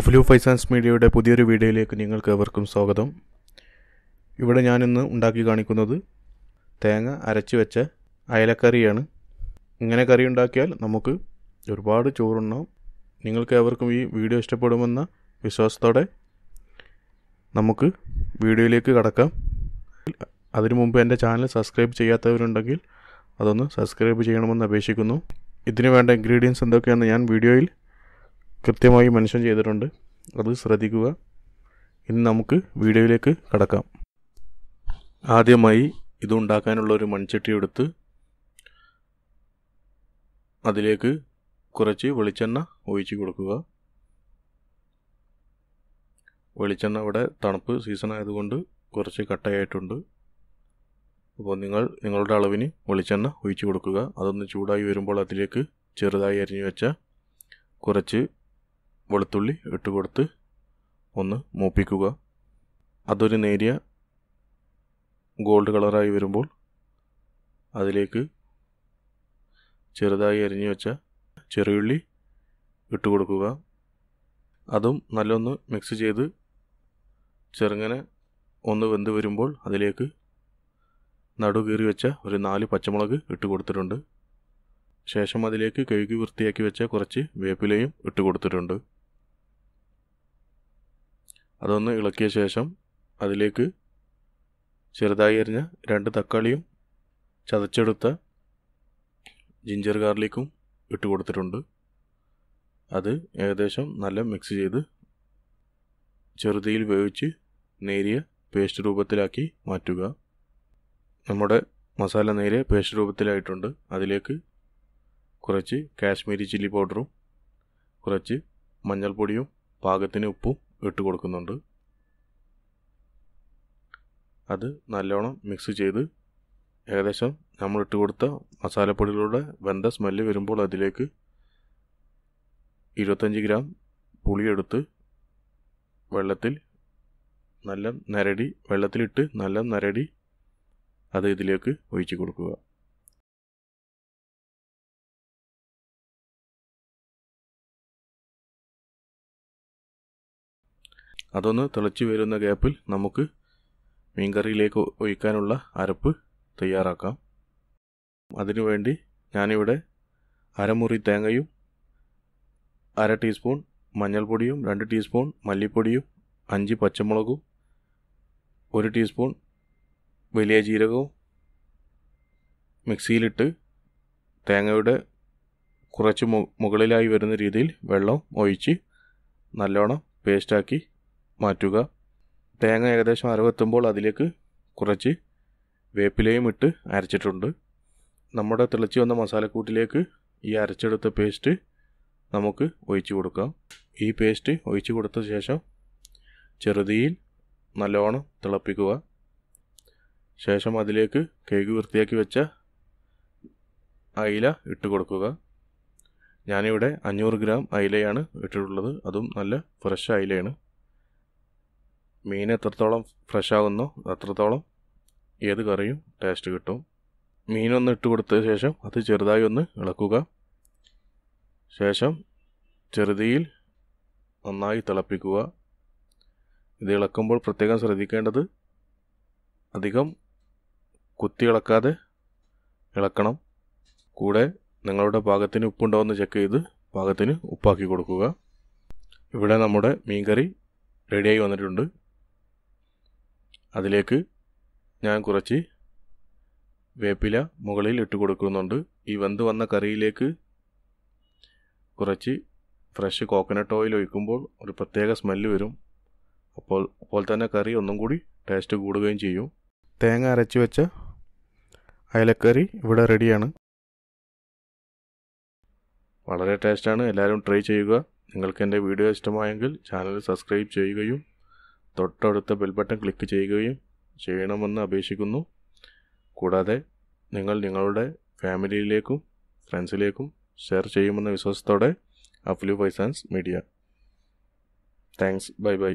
അഫ്ലു ഫൈസാൻസ് മീഡിയയുടെ പുതിയൊരു വീഡിയോയിലേക്ക് നിങ്ങൾക്ക് എവർക്കും സ്വാഗതം ഇവിടെ ഞാനിന്ന് ഉണ്ടാക്കി കാണിക്കുന്നത് തേങ്ങ അരച്ച് വെച്ച അയലക്കറിയാണ് ഇങ്ങനെ കറി ഉണ്ടാക്കിയാൽ നമുക്ക് ഒരുപാട് ചോറുണ്ടാവും നിങ്ങൾക്ക് എവർക്കും ഈ വീഡിയോ ഇഷ്ടപ്പെടുമെന്ന വിശ്വാസത്തോടെ നമുക്ക് വീഡിയോയിലേക്ക് കടക്കാം അതിനു മുമ്പ് എൻ്റെ ചാനൽ സബ്സ്ക്രൈബ് ചെയ്യാത്തവരുണ്ടെങ്കിൽ അതൊന്ന് സബ്സ്ക്രൈബ് ചെയ്യണമെന്ന് അപേക്ഷിക്കുന്നു ഇതിനു വേണ്ട ഇൻഗ്രീഡിയൻസ് എന്തൊക്കെയാണെന്ന് ഞാൻ വീഡിയോയിൽ കൃത്യമായി മെൻഷൻ ചെയ്തിട്ടുണ്ട് അത് ശ്രദ്ധിക്കുക ഇനി നമുക്ക് വീഡിയോയിലേക്ക് കടക്കാം ആദ്യമായി ഇത് ഉണ്ടാക്കാനുള്ള ഒരു മൺചട്ടി എടുത്ത് അതിലേക്ക് കുറച്ച് വെളിച്ചെണ്ണ ഒഴിച്ച് കൊടുക്കുക വെളിച്ചെണ്ണ ഇവിടെ തണുപ്പ് സീസൺ ആയതുകൊണ്ട് കുറച്ച് കട്ടയായിട്ടുണ്ട് അപ്പോൾ നിങ്ങൾ നിങ്ങളുടെ അളവിന് വെളിച്ചെണ്ണ ഒഴിച്ച് കൊടുക്കുക അതൊന്ന് ചൂടായി വരുമ്പോൾ അതിലേക്ക് ചെറുതായി അരിഞ്ഞു വെച്ച കുറച്ച് വെളുത്തുള്ളി ഇട്ട് കൊടുത്ത് ഒന്ന് മൂപ്പിക്കുക അതൊരു നേരിയ ഗോൾഡ് കളറായി വരുമ്പോൾ അതിലേക്ക് ചെറുതായി അരിഞ്ഞു വെച്ച ചെറിയുള്ളി ഇട്ട് കൊടുക്കുക അതും നല്ലൊന്ന് മിക്സ് ചെയ്ത് ചെറുങ്ങനെ ഒന്ന് വെന്ത് വരുമ്പോൾ അതിലേക്ക് നടു കീറി വെച്ച ഒരു നാല് പച്ചമുളക് ഇട്ട് കൊടുത്തിട്ടുണ്ട് ശേഷം അതിലേക്ക് കഴുകി വൃത്തിയാക്കി വെച്ച കുറച്ച് വേപ്പിലയും ഇട്ട് കൊടുത്തിട്ടുണ്ട് അതൊന്ന് ഇളക്കിയ ശേഷം അതിലേക്ക് ചെറുതായി അരിഞ്ഞ രണ്ട് തക്കാളിയും ചതച്ചെടുത്ത ജിഞ്ചർ ഗാർലിക്കും ഇട്ട് കൊടുത്തിട്ടുണ്ട് അത് ഏകദേശം നല്ല മിക്സ് ചെയ്ത് ചെറുതിയിൽ വേവിച്ച് നേരിയ പേസ്റ്റ് രൂപത്തിലാക്കി മാറ്റുക നമ്മുടെ മസാല നേരെ പേസ്റ്റ് രൂപത്തിലായിട്ടുണ്ട് അതിലേക്ക് കുറച്ച് കാശ്മീരി ചില്ലി പൗഡറും കുറച്ച് മഞ്ഞൾപ്പൊടിയും പാകത്തിന് ഉപ്പും ഇട്ട് കൊടുക്കുന്നുണ്ട് അത് നല്ലോണം മിക്സ് ചെയ്ത് ഏകദേശം നമ്മൾ ഇട്ട് കൊടുത്ത മസാലപ്പൊടികളുടെ വെന്ത സ്മെല്ല് വരുമ്പോൾ അതിലേക്ക് ഇരുപത്തഞ്ച് ഗ്രാം പുളിയെടുത്ത് വെള്ളത്തിൽ നല്ല നരടി വെള്ളത്തിലിട്ട് നല്ല നരടി അത് ഇതിലേക്ക് ഒഴിച്ചു കൊടുക്കുക അതൊന്ന് തിളച്ച് വരുന്ന ഗ്യാപ്പിൽ നമുക്ക് മീൻകറിയിലേക്ക് ഒഴിക്കാനുള്ള അരപ്പ് തയ്യാറാക്കാം അതിനുവേണ്ടി ഞാനിവിടെ അരമുറി തേങ്ങയും അര ടീസ്പൂൺ മഞ്ഞൾപ്പൊടിയും രണ്ട് ടീസ്പൂൺ മല്ലിപ്പൊടിയും അഞ്ച് പച്ചമുളകും ഒരു ടീസ്പൂൺ വലിയ ജീരകവും മിക്സിയിലിട്ട് തേങ്ങയുടെ കുറച്ച് മുകളിലായി വരുന്ന രീതിയിൽ വെള്ളം ഒഴിച്ച് നല്ലോണം പേസ്റ്റാക്കി മാറ്റുക തേങ്ങ ഏകദേശം അരവെത്തുമ്പോൾ അതിലേക്ക് കുറച്ച് വേപ്പിലയും ഇട്ട് അരച്ചിട്ടുണ്ട് നമ്മുടെ തിളച്ചു വന്ന മസാലക്കൂട്ടിലേക്ക് ഈ അരച്ചെടുത്ത പേസ്റ്റ് നമുക്ക് ഒഴിച്ചു കൊടുക്കാം ഈ പേസ്റ്റ് ഒഴിച്ചു കൊടുത്ത ശേഷം ചെറുതീയിൽ നല്ലോണം തിളപ്പിക്കുക ശേഷം അതിലേക്ക് കേക്ക് വൃത്തിയാക്കി വെച്ച അയില ഇട്ട് കൊടുക്കുക ഞാനിവിടെ അഞ്ഞൂറ് ഗ്രാം അയിലയാണ് ഇട്ടിട്ടുള്ളത് അതും നല്ല ഫ്രഷ് അയിലയാണ് മീൻ എത്രത്തോളം ഫ്രഷ് ആകുന്നു അത്രത്തോളം ഏത് കറിയും ടേസ്റ്റ് കിട്ടും മീനൊന്ന് ഇട്ട് കൊടുത്ത ശേഷം അത് ചെറുതായി ഒന്ന് ഇളക്കുക ശേഷം ചെറുതിയിൽ നന്നായി തിളപ്പിക്കുക ഇത് ഇളക്കുമ്പോൾ പ്രത്യേകം ശ്രദ്ധിക്കേണ്ടത് അധികം കുത്തി ഇളക്കാതെ ഇളക്കണം കൂടെ നിങ്ങളുടെ പാകത്തിന് ഉപ്പുണ്ടോ എന്ന് ചെക്ക് ചെയ്ത് പാകത്തിന് ഉപ്പാക്കി കൊടുക്കുക ഇവിടെ നമ്മുടെ മീൻകറി റെഡിയായി വന്നിട്ടുണ്ട് അതിലേക്ക് ഞാൻ കുറച്ച് വേപ്പില മുകളിൽ ഇട്ട് കൊടുക്കുന്നുണ്ട് ഈ വെന്ത് വന്ന കറിയിലേക്ക് കുറച്ച് ഫ്രഷ് കോക്കനട്ട് ഓയിൽ ഒഴിക്കുമ്പോൾ ഒരു പ്രത്യേക സ്മെല്ല് വരും അപ്പോൾ അതുപോലെ തന്നെ കറി ഒന്നും കൂടി ടേസ്റ്റ് കൂടുകയും ചെയ്യും തേങ്ങ അരച്ചു വെച്ച അയലക്കറി ഇവിടെ റെഡിയാണ് വളരെ ടേസ്റ്റാണ് എല്ലാവരും ട്രൈ ചെയ്യുക നിങ്ങൾക്ക് എൻ്റെ വീഡിയോ ഇഷ്ടമായെങ്കിൽ ചാനൽ സബ്സ്ക്രൈബ് ചെയ്യുകയും തൊട്ടടുത്ത ബെൽബട്ടൺ ബട്ടൺ ക്ലിക്ക് ചെയ്യുകയും ചെയ്യണമെന്ന് അപേക്ഷിക്കുന്നു കൂടാതെ നിങ്ങൾ നിങ്ങളുടെ ഫാമിലിയിലേക്കും ഫ്രണ്ട്സിലേക്കും ഷെയർ ചെയ്യുമെന്ന വിശ്വാസത്തോടെ അഫ്ലു ഫൈസാൻസ് മീഡിയ താങ്ക്സ് ബൈ ബൈ